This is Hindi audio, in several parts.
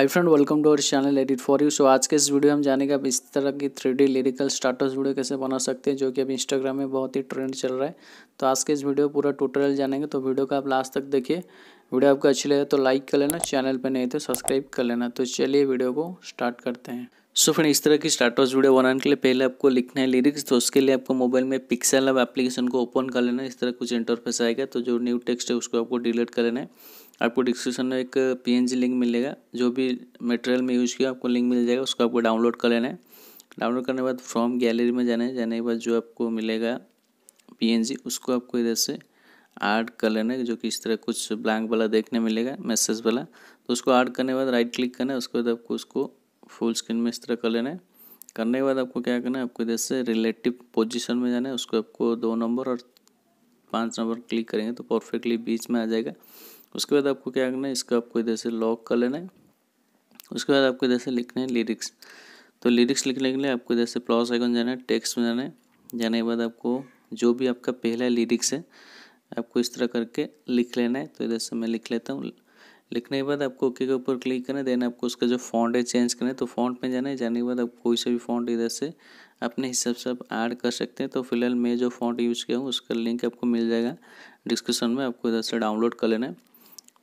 hi friend welcome to our channel edit for you so आज के इस वीडियो हम जानेंगे आप इस तरह की three D lyrical starters video कैसे बना सकते हैं जो कि अब इंस्टाग्राम में बहुत ही ट्रेंड चल रहा है तो आज के इस वीडियो पूरा टोटल जानेंगे तो वीडियो का आप लास्ट तक देखिए वीडियो आपको अच्छी लगे तो लाइक कर लेना चैनल पर नहीं तो सब्सक्राइब कर लेना तो चलिए वीडियो को स्टार्ट करते हैं सो so फ्रेंड इस तरह की स्टार्टर्स वीडियो बनाने के लिए पहले आपको लिखना है लिरिक्स तो उसके लिए आपको मोबाइल में पिक्सल अब एप्लीकेशन को ओपन कर लेना है इस तरह कुछ इंटरफेस आएगा तो जो न्यू टेक्स्ट है उसको आपको डिलीट कर लेना है आपको डिस्क्रिप्शन में एक पी uh, लिंक मिलेगा जो भी मटेरियल में यूज़ किया आपको लिंक मिल जाएगा उसको आपको डाउनलोड कर लेना है डाउनलोड करने के बाद फ्रॉम गैलरी में जाना है जाने के बाद जो आपको मिलेगा पी उसको आपको इधर से ऐड कर लेना है जो कि इस तरह कुछ ब्लैंक वाला देखने मिलेगा मैसेज वाला तो उसको ऐड करने के बाद राइट क्लिक करना है उसके बाद आपको उसको फुल स्क्रीन में इस तरह कर लेना है करने के बाद आपको क्या करना है आपको इधर से रिलेटिव पोजिशन में जाना है उसको आपको दो नंबर और पाँच नंबर क्लिक करेंगे तो परफेक्टली बीच में आ जाएगा उसके बाद आपको क्या करना है इसका आपको इधर से लॉक कर लेना है उसके बाद आपको इधर से लिखना है लिरिक्स तो लिरिक्स लिखने के लिए आपको इधर से प्लॉस आइकन जाना है टेक्स्ट में जाना है जाने के बाद आपको जो भी आपका पहला लिरिक्स है आपको इस तरह करके लिख लेना है तो इधर से मैं लिख लेता हूँ लिखने के बाद आपको ओके के ऊपर क्लिक करना है देन आपको उसका जो फॉन्ट है चेंज करना है तो फॉन्ट में जाना है जाने के बाद आप कोई सा भी फॉन्ट इधर से अपने हिसाब से आप ऐड कर सकते हैं तो फिलहाल मैं जो फॉन्ट यूज़ किया हूँ उसका लिंक आपको मिल जाएगा डिस्क्रिप्शन में आपको इधर से डाउनलोड कर लेना है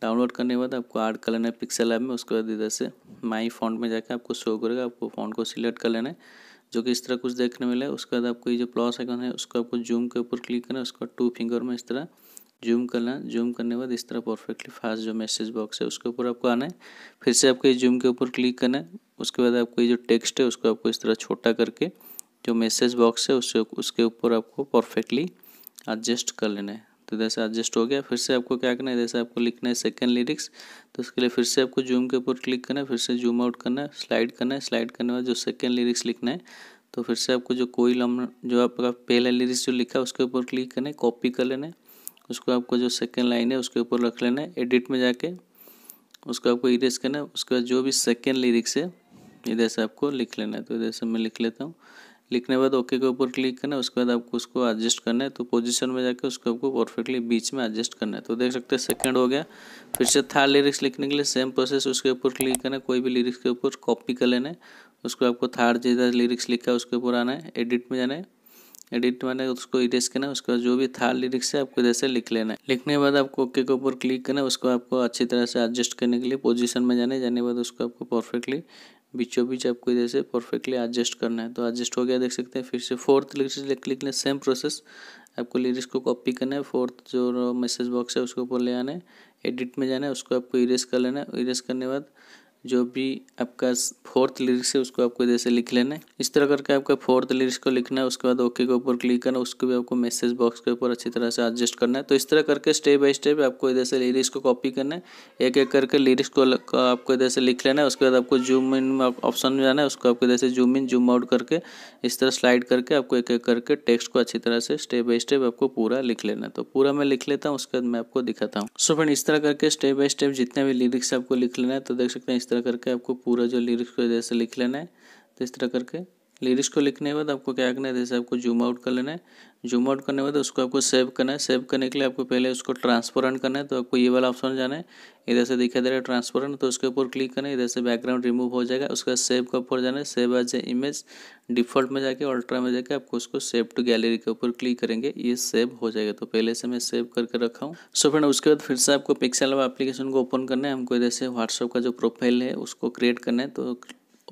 डाउनलोड करने के बाद आपको ऐड कर लेना है पिक्सल ऐप में उसके बाद इधर से माई फॉन्ट में जाकर आपको शो करेगा आपको फॉन्ट को सिलेक्ट कर लेना है जो कि इस तरह कुछ देखने मिला है उसके बाद आपको ये जो प्लस आइकन है उसको आपको जूम के ऊपर क्लिक करना है उसको टू फिंगर में इस तरह जूम करना जूम करने के बाद इस तरह परफेक्टली फास्ट जो मैसेज बॉक्स है उसके ऊपर आपको आना है फिर से आपको ये जूम के ऊपर क्लिक करना है उसके बाद आपको ये जो टेक्स्ट है उसको आपको इस तरह छोटा करके जो मैसेज बॉक्स है उससे उसके ऊपर आपको परफेक्टली एडजस्ट कर लेना है तो इधर से एडजस्ट हो गया फिर से आपको क्या करना है इधर से आपको लिखना है सेकंड लिरिक्स तो उसके लिए फिर से आपको जूम के ऊपर क्लिक करना है फिर से जूम आउट करना है स्लाइड करना है स्लाइड करने के बाद जो सेकंड लिरिक्स लिखना है तो फिर से आपको जो कोई लम जो आपका पहला लिरिक्स जो लिखा है उसके ऊपर क्लिक करना है कॉपी कर लेना है उसको आपको जो सेकेंड लाइन है उसके ऊपर रख लेना है एडिट में जाके उसको आपको इरेज करना है उसके बाद जो भी सेकेंड लिरिक्स है इधर से आपको लिख लेना है तो इधर से मैं लिख लेता हूँ लिखने के बाद ओके के ऊपर क्लिक करना है उसके बाद आपको उसको एडजस्ट करना है तो पोजीशन में जाके उसको आपको परफेक्टली बीच में एडजस्ट करना है तो देख सकते हैं सेकंड हो गया फिर से थर्ड लिरिक्स लिखने के लिए सेम प्रोसेस उसके ऊपर क्लिक करना है कोई भी लिरिक्स के ऊपर कॉपी कर लेना है उसको आपको थर्ड जिधर लिरिक्स लिखा है उसके ऊपर आना है एडिट में जाना है एडिट मैंने उसको इरेज करना है उसके बाद जो भी थर्ड लिरिक्स है आपको जैसे लिख लेना है लिखने के बाद आपको ओके के ऊपर क्लिक करना है उसको आपको अच्छी तरह से एडजस्ट करने के लिए पोजीशन में जाने जाने के बाद उसको आपको परफेक्टली बीचों बीच आपको इधर से परफेक्टली एडजस्ट करना है तो एडजस्ट हो गया देख सकते हैं फिर से फोर्थ क्लिक लें सेम प्रोसेस आपको लिरिक्स को कॉपी करना है फोर्थ जो मैसेज बॉक्स है उसके ऊपर ले आना है एडिट में जाना है उसको आपको इरेज कर लेना है इरेज करने के बाद जो भी आपका फोर्थ लिरिक्स है उसको आपको जैसे लिख लेना है इस तरह करके आपका फोर्थ लिरिक्स को लिखना है उसके बाद ओके के ऊपर क्लिक करना उसको भी आपको मैसेज बॉक्स के ऊपर अच्छी तरह से एडजस्ट करना है तो इस तरह करके स्टेप बाय स्टेप आपको इधर से लिरिक्स को कॉपी करना है एक एक करके लिरिक्स को आपको इधर से लिख लेना है उसके बाद आपको जूम इन ऑप्शन में जाना है उसको आपको जैसे जूम इन जूम आउट करके इस तरह स्लाइड करके आपको एक एक करके टेक्स्ट को अच्छी तरह से स्टेप बाय स्टेप आपको पूरा लिख लेना है तो पूरा मैं लिख लेता हूँ उसके बाद मैं आपको दिखाता हूँ सो फ्रेंड इस तरह करके स्टेप बाय स्टेप जितने भी लिरिक्स आपको लिख लेना है तो देख सकते हैं तरह करके आपको पूरा जो लिरिक्स को जैसे लिख लेना है तो इस तरह करके लिरिक्स को लिखने के बाद आपको क्या करना है जैसे आपको जूम आउट कर लेना है जूम आउट करने के बाद उसको आपको सेव करना है सेव करने के लिए आपको पहले उसको ट्रांसपेरेंट करना है तो आपको ये वाला ऑप्शन जाना है इधर से दिखाई दे रहा है ट्रांसपेरेंट तो उसके ऊपर क्लिक करना है इधर से बैकग्राउंड रिमूव हो जाएगा उसका सेव का ऊपर जाना है save as a image default में जाके अल्ट्रा में जाके आपको उसको सेव टू गैलरी के ऊपर क्लिक करेंगे ये सेव हो जाएगा तो पहले से मैं सेव करके रखा हूँ सो फ्रेंड उसके बाद फिर से आपको पिक्सल एप्लीकेशन को ओपन करना है हमको इधर से व्हाट्सअप का जो प्रोफाइल है उसको क्रिएट करना है तो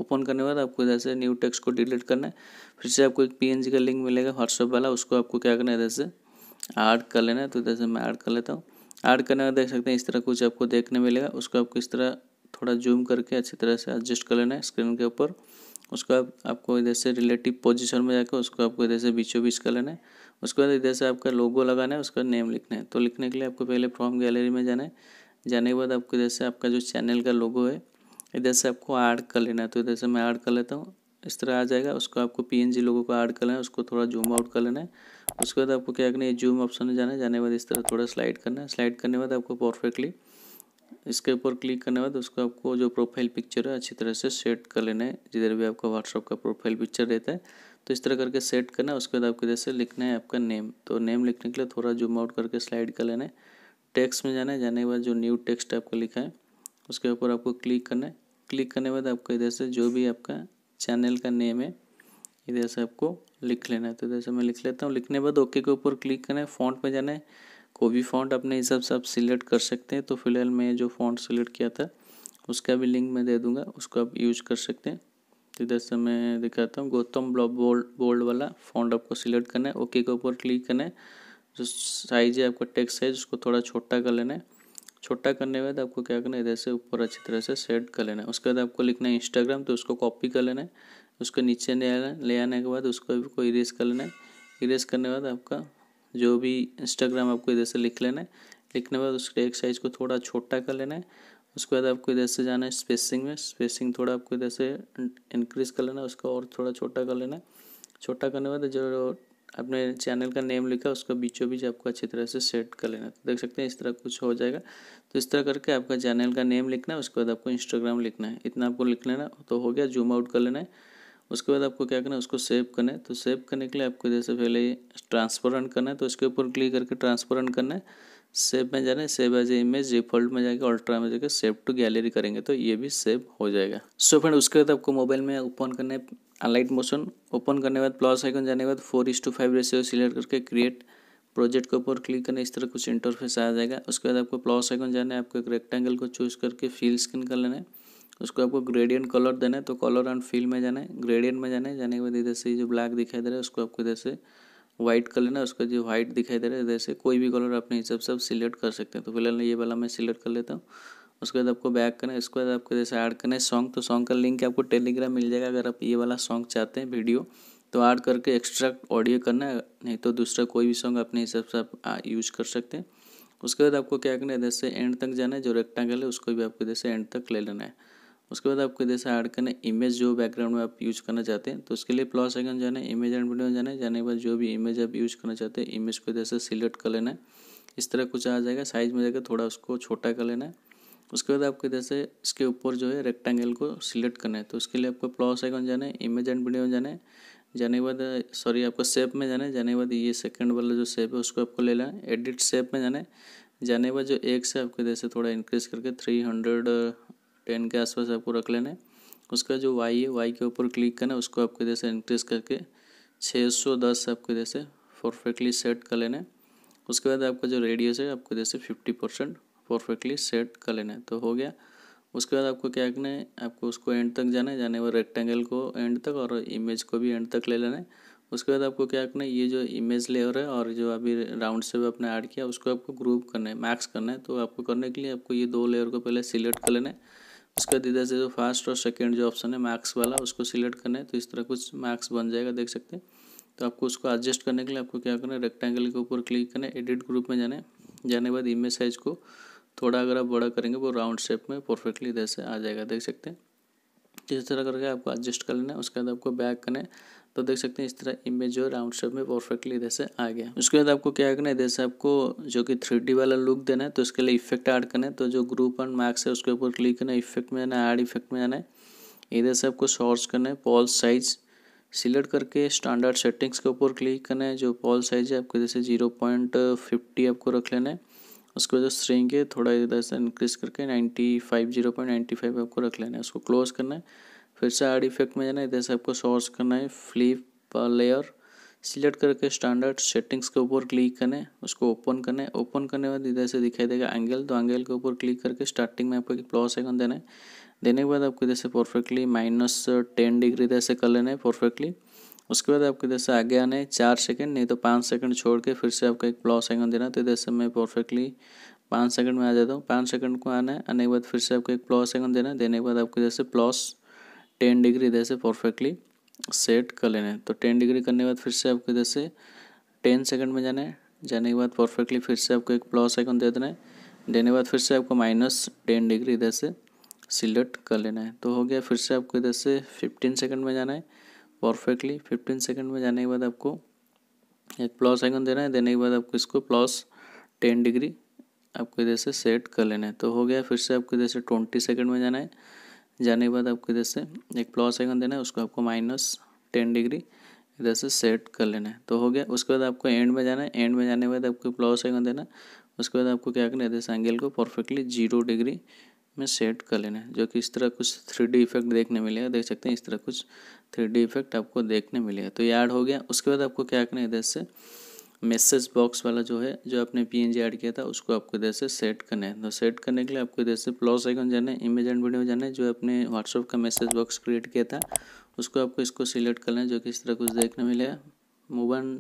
ओपन करने के बाद आपको इधर से न्यू टेक्स को डिलीट करना है फिर से आपको एक पी का लिंक मिलेगा व्हाट्सअप वाला उसको आपको क्या करना है इधर से ऐड कर लेना है तो इधर से मैं ऐड कर लेता हूँ ऐड करने का देख सकते हैं इस तरह कुछ आपको देखने मिलेगा उसको आपको इस तरह थोड़ा जूम करके अच्छी तरह से एडजस्ट कर लेना है स्क्रीन के ऊपर उसको आप आपको इधर से रिलेटिव पोजिशन में जाकर उसको आपको इधर से बीचों बीच कर लेना है उसके बाद इधर से आपका लोगो लगाना है उसका नेम लिखना है तो लिखने के लिए आपको पहले फ्रॉम गैलरी में जाना है जाने के बाद आपको इधर से आपका जो चैनल का लोगो है इधर से आपको ऐड कर लेना है तो इधर से मैं ऐड कर लेता हूँ इस तरह आ जाएगा उसको आपको पीएनजी लोगों को ऐड लेना है उसको थोड़ा जूम आउट कर लेना है उसके बाद आपको क्या करना है जूम ऑप्शन में जाना है जाने के बाद इस तरह थोड़ा स्लाइड करना है स्लाइड करने के बाद आपको परफेक्टली इसके ऊपर क्लिक करने के बाद उसको आपको जो प्रोफाइल पिक्चर है अच्छी तरह से सेट कर लेना है जिधर भी आपका व्हाट्सअप का प्रोफाइल पिक्चर रहता है तो इस तरह करके सेट करना है उसके बाद आपको जैसे लिखना है आपका नेम तो नेम लिखने के लिए थोड़ा जूम आउट करके स्लाइड कर लेना है टेक्स्ट में जाना है जाने के बाद जो न्यू टेक्स्ट आपको लिखा है उसके ऊपर आपको क्लिक करना है क्लिक करने के बाद आपको इधर से जो भी आपका चैनल का नेम है इधर से आपको लिख लेना है तो इधर से मैं लिख लेता हूँ लिखने के बाद ओके के ऊपर क्लिक करना है फॉन्ट में जाना है कोई भी फॉन्ट अपने हिसाब से आप सिलेक्ट कर सकते हैं तो फिलहाल मैं जो फॉन्ट सिलेक्ट किया था उसका भी लिंक मैं दे दूंगा उसको आप यूज कर सकते हैं तो इधर से मैं दिखाता हूँ गौतम ब्लॉक बोल्ड बोल्ड वाला फॉन्ट आपको सिलेक्ट करना है ओके के ऊपर क्लिक करना है जो साइज है आपका टेक्स्ट साइज उसको थोड़ा छोटा कर लेना है छोटा करने के बाद आपको क्या करना है इधर से ऊपर अच्छी तरह से सेट कर लेना है उसके बाद आपको लिखना है इंस्टाग्राम तो उसको कॉपी कर लेना है उसको नीचे ले आना ले आने के बाद उसको आपको इरेज कर लेना है इरेज करने के बाद आपका जो भी इंस्टाग्राम आपको इधर से लिख लेना है लिखने के बाद उसके एक साइज को थोड़ा छोटा कर लेना है उसके बाद आपको इधर से जाना है स्पेसिंग में स्पेसिंग थोड़ा आपको इधर से इंक्रीज कर लेना है उसको और थोड़ा छोटा कर लेना है छोटा करने के बाद जो अपने चैनल का नेम लिखा उसका बीचों बीच आपको अच्छी तरह से सेट कर लेना तो देख सकते हैं इस तरह कुछ हो जाएगा तो इस तरह करके आपका चैनल का नेम लिखना है उसके बाद आपको इंस्टाग्राम लिखना है इतना आपको लिख लेना तो हो गया जूम आउट कर लेना है उसके बाद आपको क्या करना है उसको सेव करना है तो सेव करने के लिए आपको जैसे पहले ट्रांसपेरेंट करना है तो इसके ऊपर क्लिक करके ट्रांसपेरेंट करना है सेव में जाना save as a image default में जाके अल्ट्रा में जाकर सेव टू गैलरी करेंगे तो ये भी सेव हो जाएगा सो फ्रेंड उसके बाद आपको मोबाइल में ओपन करने अनलाइट मोशन ओपन करने के बाद प्लस आइकन जाने के बाद four is to five ratio select करके क्रिएट प्रोजेक्ट के ऊपर क्लिक करना इस तरह कुछ इंटरफेस आ जाएगा उसके बाद आपको प्लस आइकन जाना है आपको एक रेक्टेंगल को चूज करके फील स्किन कर लेना है उसको आपको ग्रेडियंट कलर देना है तो कलर एंड फील में जाना है ग्रेडियंट में जाना है जाने के बाद इधर से जो ब्लैक दिखाई दे रहा है उसको आपको इधर से व्हाइट कलर है उसका जो व्हाइट दिखाई दे रहा है जैसे कोई भी कलर अपने हिसाब से आप सिलेक्ट कर सकते हैं तो फिलहाल ये वाला मैं सिलेक्ट कर लेता हूँ उसके बाद आपको बैक करना है उसके बाद आपको जैसे ऐड करना है सॉन्ग तो सॉन्ग का लिंक आपको टेलीग्राम मिल जाएगा अगर आप ये वाला सॉन्ग चाहते हैं वीडियो तो ऐड करके एक्स्ट्रा ऑडियो करना है नहीं तो दूसरा कोई भी सॉन्ग अपने हिसाब से आप यूज कर सकते हैं उसके बाद आपको क्या करना है जैसे एंड तक जाना है जो रेक्टेंगल है उसको भी आपको जैसे एंड तक ले लेना है उसके बाद आपको जैसे ऐड करना है इमेज जो बैकग्राउंड में आप यूज करना चाहते हैं तो उसके लिए प्लस आइकन जाना है इमेज एंड वीडियो में जाना है जाने के बाद जो भी इमेज आप यूज करना चाहते हैं इमेज को जैसे सिलेक्ट कर लेना है इस तरह कुछ आ जाएगा साइज में जाकर थोड़ा उसको छोटा कर लेना है उसके बाद आपको जैसे इसके ऊपर जो है रेक्टेंगल को सिलेक्ट करना है तो उसके लिए आपको प्लस आइकन जाना है इमेज एंड वीडियो में जाना है जाने के बाद सॉरी आपको सेप में जाना है जाने के बाद ये सेकंड वाला जो सेप है उसको आपको लेना है एडिट सेप में जाना है जाने के बाद जो एक से आपको जैसे थोड़ा इंक्रीज करके थ्री हंड्रेड टेन के आसपास आपको रख लेना है उसका जो वाई है वाई के ऊपर क्लिक करना है उसको आपको जैसे इंक्रीज करके छः सौ दस आपको जैसे परफेक्टली सेट कर लेना है उसके बाद आपका जो रेडियस है आपको जैसे फिफ्टी परसेंट परफेक्टली सेट कर लेना है तो हो गया उसके बाद आपको क्या करना है आपको उसको एंड तक जाना है जाने वो रेक्टेंगल को एंड तक और इमेज को भी एंड तक ले लेना है उसके बाद आपको क्या करना है ये जो इमेज लेयर है और जो अभी राउंड से भी आपने ऐड किया उसको आपको ग्रुप करना है मैक्स करना है तो आपको करने के लिए आपको ये दो लेयर को पहले सिलेक्ट कर लेना है इसका इधर से जो फर्स्ट और सेकेंड जो ऑप्शन है मार्क्स वाला उसको सिलेक्ट करना है तो इस तरह कुछ मार्क्स बन जाएगा देख सकते हैं तो आपको उसको एडजस्ट करने के लिए आपको क्या करना है रेक्टेंगल के ऊपर क्लिक करना है एडिट ग्रुप में जाना है जाने के बाद इमेज साइज को थोड़ा अगर आप बड़ा करेंगे वो राउंड शेप में परफेक्टली इधर से आ जाएगा देख सकते हैं इस तरह करके आपको एडजस्ट कर लेना है उसके बाद आपको बैक करना है तो देख सकते हैं इस तरह इमेज जो राउंड शेप में परफेक्टली इधर से आ गया उसके बाद आपको क्या करना है इधर से आपको जो कि थ्री वाला लुक देना है तो उसके लिए इफेक्ट ऐड करना है तो जो ग्रुप एंड मार्क्स है उसके ऊपर क्लिक करना है इफेक्ट में आना है ऐड इफेक्ट में आना है इधर से आपको सॉर्स करना है पॉल साइज सिलेक्ट करके स्टैंडर्ड सेटिंग्स के ऊपर क्लिक करना है जो पॉल साइज है आपको जैसे जीरो पॉइंट फिफ्टी आपको रख लेना है उसके जो स्ट्रिंग है थोड़ा इधर से इंक्रीज करके ninety five zero point ninety five आपको रख लेना है उसको क्लोज करना है फिर से आर्ड इफेक्ट में जाना है इधर से आपको सोर्स करना है फ्लिप लेयर सिलेक्ट करके स्टैंडर्ड सेटिंग्स के ऊपर क्लिक करें उसको ओपन करें ओपन करने के बाद इधर से दिखाई देगा एंगल तो एंगल के ऊपर क्लिक करके स्टार्टिंग में आपको एक प्लस आइकन देना है देने के बाद आपको इधर से परफेक्टली माइनस टेन डिग्री इधर से कर लेना है परफेक्टली उसके बाद आपको इधर से आगे आना है चार सेकंड नहीं तो पाँच सेकंड छोड़ के फिर से आपका एक प्लस आइकन देना है तो इधर से मैं परफेक्टली पाँच सेकंड में आ जाता हूँ पाँच सेकंड को आना है आने के बाद फिर से आपको एक प्लस आइकन देना है देने के बाद आपको इधर से प्लस टेन डिग्री इधर से परफेक्टली सेट कर लेना है तो टेन डिग्री करने के बाद फिर से आपको इधर से टेन सेकंड में जाना है जाने के बाद परफेक्टली फिर से आपको एक प्लस आइकन दे देना है देने के बाद फिर से आपको माइनस टेन डिग्री इधर से सिलेक्ट कर लेना है तो हो गया फिर से आपको इधर से फिफ्टीन सेकंड में जाना है परफेक्टली फिफ्टीन सेकंड में जाने के बाद आपको एक प्लस आइकन देना है देने के बाद आपको इसको प्लस टेन डिग्री आपको इधर से सेट कर लेना है तो हो गया फिर से आपको इधर से ट्वेंटी सेकेंड में जाना है जाने के बाद आपको इधर से एक प्लस आइकन देना है उसको आपको माइनस टेन डिग्री इधर से सेट कर लेना है तो हो गया उसके बाद आपको एंड में जाना है एंड में जाने के बाद आपको प्लस आइकन देना है उसके बाद आपको क्या करना है इधर से एंगल को परफेक्टली जीरो डिग्री में सेट कर लेना है जो कि इस तरह कुछ थ्री डी इफेक्ट देखने मिलेगा देख सकते हैं इस तरह कुछ थ्री डी इफेक्ट आपको देखने मिलेगा तो ये ऐड हो गया उसके बाद आपको क्या करना है इधर से मैसेज बॉक्स वाला जो है जो आपने पी ऐड किया था उसको आपको इधर से सेट करना है तो सेट करने के लिए आपको इधर से प्लस आइकन जाना है इमेज एंड वीडियो जाना है जो आपने व्हाट्सअप का मैसेज बॉक्स क्रिएट किया था उसको आपको इसको सिलेक्ट करना है जो कि इस तरह कुछ देखने मिले मोबाइल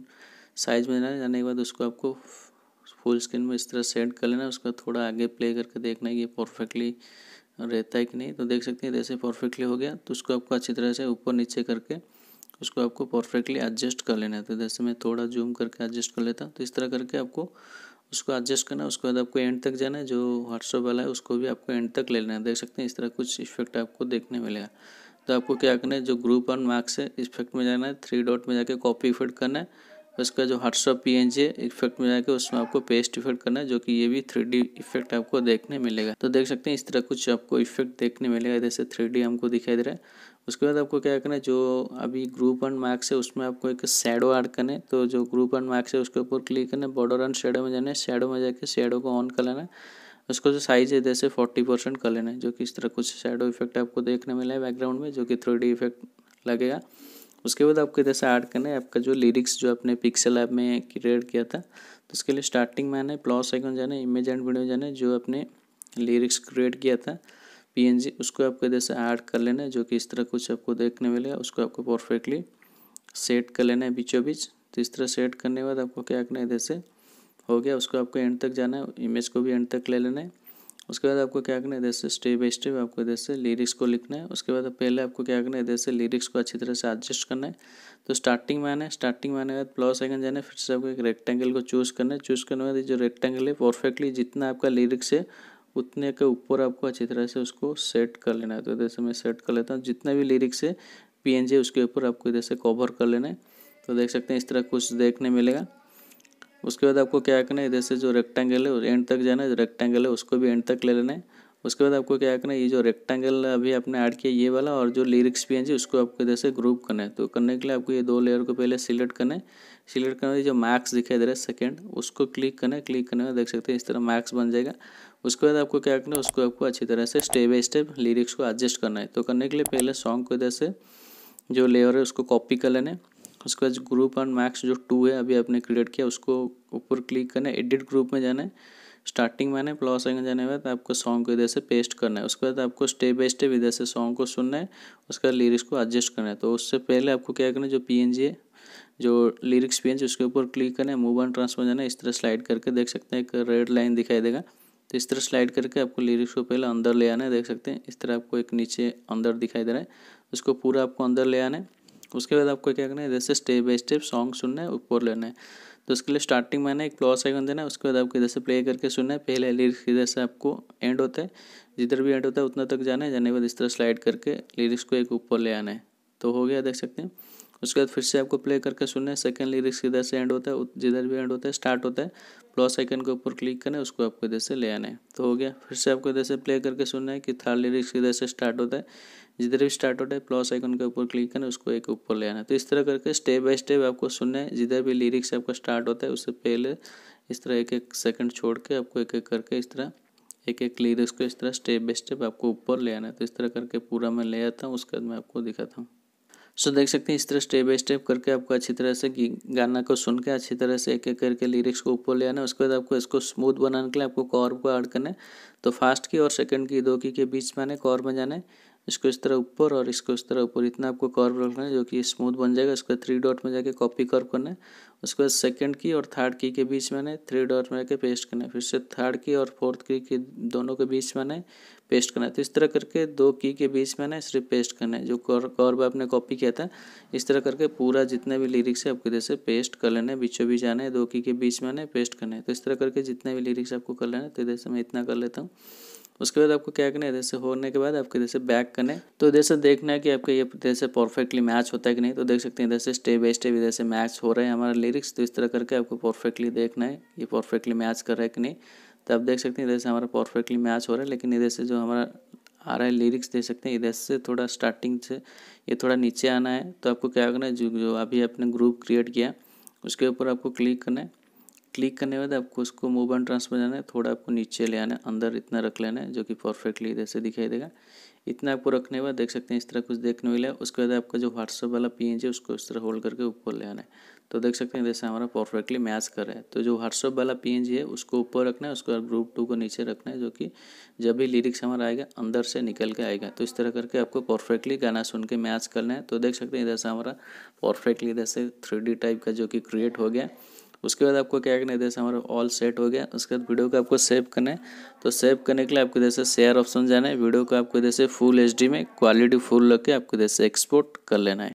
साइज में जाना जाने के बाद उसको आपको फुल स्क्रीन में इस तरह सेट कर लेना उसका थोड़ा आगे प्ले करके देखना है कि परफेक्टली रहता है कि नहीं तो देख सकते हैं जैसे परफेक्टली हो गया तो उसको आपको अच्छी तरह से ऊपर नीचे करके उसको आपको परफेक्टली एडजस्ट कर लेना है तो जैसे मैं थोड़ा जूम करके एडजस्ट कर लेता हूँ तो इस तरह करके आपको उसको एडजस्ट करना है उसके बाद आपको एंड तक जाना है जो व्हाट्सअप वाला है उसको भी आपको एंड तक ले लेना है देख सकते हैं इस तरह कुछ इफेक्ट आपको देखने मिलेगा तो आपको क्या करना है जो ग्रुप और मार्क्स है इफेक्ट में जाना है थ्री डॉट में जाके कॉपी इफेक्ट करना है उसका जो WhatsApp P N G effect में जाके उसमें आपको पेस्ट इफेक्ट करना है जो कि ये भी थ्री डी इफेक्ट आपको देखने मिलेगा तो देख सकते हैं इस तरह कुछ आपको इफेक्ट देखने मिलेगा जैसे थ्री डी हमको दिखाई दे रहा है उसके बाद आपको क्या करना है जो अभी ग्रुप एंड मार्क्स है उसमें आपको एक शेडो ऐड करना है तो जो ग्रुप एंड मार्क्स है उसके ऊपर क्लिक करना है बॉर्डर एंड शेडो में जाना है शेडो में जाके शेडो को ऑन कर लेना है उसको जो साइज है जैसे फोर्टी परसेंट कर लेना है जो कि इस तरह कुछ शेडो इफेक्ट आपको देखने मिला है बैकग्राउंड में जो कि थ्री इफेक्ट लगेगा उसके बाद आपको इधर से ऐड करना है आपका जो लिरिक्स जो आपने पिक्सल ऐप में क्रिएट किया था तो उसके लिए स्टार्टिंग में आना है प्लॉस आइकन जाना है इमेज एंड वीडियो जाना है जो आपने लिरिक्स क्रिएट किया था पी उसको आपको इधर से ऐड कर लेना है जो कि इस तरह कुछ आपको देखने मिलेगा उसको आपको परफेक्टली सेट कर लेना है बीचों बीच तो इस तरह सेट करने के बाद आपको क्या करना है इधर से हो गया उसको आपको एंड तक जाना है इमेज को भी एंड तक ले लेना है उसके बाद आपको क्या करना है इधर से स्टेप बाई स्टेप आपको इधर से लिरिक्स को लिखना है उसके बाद पहले आपको क्या करना है इधर से लिरिक्स को अच्छी तरह से एडजस्ट करना है तो स्टार्टिंग में आना है स्टार्टिंग में आने के बाद प्लस आइकन जाना है फिर से आपको एक रेक्टेंगल को चूज़ करना है चूज़ करने के बाद जो रेक्टेंगल है परफेक्टली जितना आपका लिरिक्स है उतने के ऊपर आपको अच्छी तरह से उसको सेट कर लेना है तो इधर से मैं सेट कर लेता हूँ जितने भी लिरिक्स है पी उसके ऊपर आपको इधर से कवर कर लेना है तो देख सकते हैं इस तरह कुछ देखने मिलेगा उसके बाद आपको क्या करना है इधर से जो रेक्टेंगल है एंड तक जाना है रेक्टेंगल है उसको भी एंड तक ले लेना है उसके बाद आपको क्या करना है ये जो रेक्टेंगल अभी आपने ऐड किया ये वाला और जो लिरिक्स भी हैं जी उसको आपको इधर से ग्रुप करना है तो करने के लिए आपको ये दो लेयर को पहले सिलेक्ट करना है सिलेक्ट करने है जो मैक्स दिखाई दे रहा है सेकेंड उसको क्लिक करना है क्लिक करने में देख सकते हैं इस तरह मैक्स बन जाएगा उसके बाद आपको क्या करना है उसको आपको अच्छी तरह से स्टेप बाई स्टेप लिरिक्स को एडजस्ट करना है तो करने के लिए पहले सॉन्ग को इधर से जो लेयर है उसको कॉपी कर लेना है उसके बाद ग्रुप एंड मैक्स जो टू है अभी आपने क्रिएट किया उसको ऊपर क्लिक करना है एडिट ग्रुप में जाना है स्टार्टिंग में प्लस प्लॉस जाने के बाद आपको सॉन्ग को इधर से पेस्ट करना है उसके बाद आपको स्टेप बाई स्टेप इधर से सॉन्ग को सुनना है उसके बाद लिरिक्स को एडजस्ट करना है तो उससे पहले आपको क्या करना है जो पी है जो लिरिक्स जी उसके ऊपर क्लिक करना है मूव ऑन ट्रांसफर जाना है इस तरह स्लाइड करके देख सकते हैं एक रेड लाइन दिखाई देगा तो इस तरह स्लाइड करके आपको लिरिक्स को पहले अंदर ले आना है देख सकते हैं इस तरह आपको एक नीचे अंदर दिखाई दे रहा है उसको पूरा आपको अंदर ले आना है उसके बाद आपको क्या करना है जैसे स्टेप बाई स्टेप सॉन्ग सुनना है ऊपर लेना है तो उसके लिए स्टार्टिंग में ना एक प्लॉस आइकन देना है उसके बाद आपको इधर से प्ले करके सुनना है पहले लिरिक्स इधर से आपको एंड होता है जिधर भी एंड होता है उतना तक जाना है जाने के बाद इस तरह स्लाइड करके लिरिक्स को एक ऊपर ले आना है तो हो गया देख सकते हैं उसके बाद फिर से आपको प्ले करके सुनना है सेकेंड लिरिक्स इधर से एंड होता है जिधर भी एंड होता है स्टार्ट होता है प्लॉस आइकन के ऊपर क्लिक करना है उसको आपको इधर से ले आना है तो हो गया फिर से आपको इधर से प्ले करके सुनना है कि थर्ड लिरिक्स इधर से स्टार्ट होता है जिधर भी स्टार्ट होता है प्लस आइकन के ऊपर क्लिक करना उसको एक ऊपर ले आना तो इस तरह करके स्टेप बाय स्टेप आपको सुनना है जिधर भी लिरिक्स आपका स्टार्ट होता है उससे पहले इस तरह एक एक सेकंड छोड़ के आपको एक एक करके इस तरह एक एक लिरिक्स को इस तरह स्टेप बाय स्टेप आपको ऊपर ले आना है तो इस तरह करके पूरा मैं ले आता हूँ उसके बाद मैं आपको दिखाता हूँ सो देख सकते हैं इस तरह स्टेप बाय स्टेप करके आपको अच्छी तरह से गाना को सुन के अच्छी तरह से एक एक करके लिरिक्स को ऊपर ले आना है उसके बाद आपको इसको स्मूथ बनाने के लिए आपको कॉर्ब को ऐड करना है तो फास्ट की और सेकंड की दो की के बीच में आने कॉर्ब में जाना है इसको इस तरह ऊपर और इसको इस तरह ऊपर इतना आपको कर्व रखना है जो कि स्मूथ बन जाएगा उसके थ्री डॉट में जाके कॉपी कर्व करना है उसके बाद सेकेंड की और थर्ड की के बीच में ने थ्री डॉट में जाके पेस्ट करना है फिर से थर्ड की और फोर्थ की के दोनों के बीच में पेस्ट करना है तो इस तरह करके दो की के बीच में सिर्फ पेस्ट करना है जो कर्व आपने कॉपी किया था इस तरह करके पूरा जितने भी लिरिक्स है आपको जैसे पेस्ट कर लेना है बीचों बीच आना है दो की के बीच में पेस्ट करना है तो इस तरह करके जितने भी लिरिक्स आपको कर लेना है तो जैसे मैं इतना कर लेता हूँ उसके बाद आपको क्या करना है इधर से होने के बाद आपको इधर से बैक करना है तो इधर से देखना है कि आपके ये इधर से परफेक्टली मैच होता है कि नहीं तो देख सकते हैं इधर से स्टेप बाई स्टेप इधर से मैच हो रहा है हमारा लिरिक्स तो इस तरह करके आपको परफेक्टली देखना है ये परफेक्टली मैच कर रहा है कि नहीं तो आप देख सकते हैं इधर से हमारा परफेक्टली मैच हो रहा है लेकिन इधर से जो हमारा आ रहा है लिरिक्स देख सकते हैं इधर से थोड़ा स्टार्टिंग से ये थोड़ा नीचे आना है तो आपको क्या करना है जो जो अभी आपने ग्रुप क्रिएट किया उसके ऊपर आपको क्लिक करना है क्लिक करने के बाद आपको उसको मूव एंड ट्रांसफर जाना है थोड़ा आपको नीचे ले आना है अंदर इतना रख लेना है जो कि परफेक्टली जैसे दिखाई देगा इतना आपको रखने के बाद देख सकते हैं इस तरह कुछ देखने मिला है उसके बाद आपका जो व्हाट्सअप वाला पी है उसको इस तरह होल्ड करके ऊपर ले आना है तो देख सकते हैं जैसे हमारा परफेक्टली मैच कर रहा है तो जो व्हाट्सअप वाला पी है उसको ऊपर रखना है उसके बाद ग्रुप टू को नीचे रखना है जो कि जब भी लिरिक्स हमारा आएगा अंदर से निकल के आएगा तो इस तरह करके आपको परफेक्टली गाना सुन के मैच करना है तो देख सकते हैं जैसे हमारा परफेक्टली जैसे थ्री टाइप का जो कि क्रिएट हो गया उसके बाद आपको क्या करना है जैसे हमारा ऑल सेट हो गया उसके बाद वीडियो को आपको सेव करना है तो सेव करने के लिए आपको जैसे शेयर ऑप्शन जाना है वीडियो को आपको जैसे फुल एच में क्वालिटी फुल रख के आपको जैसे एक्सपोर्ट कर लेना है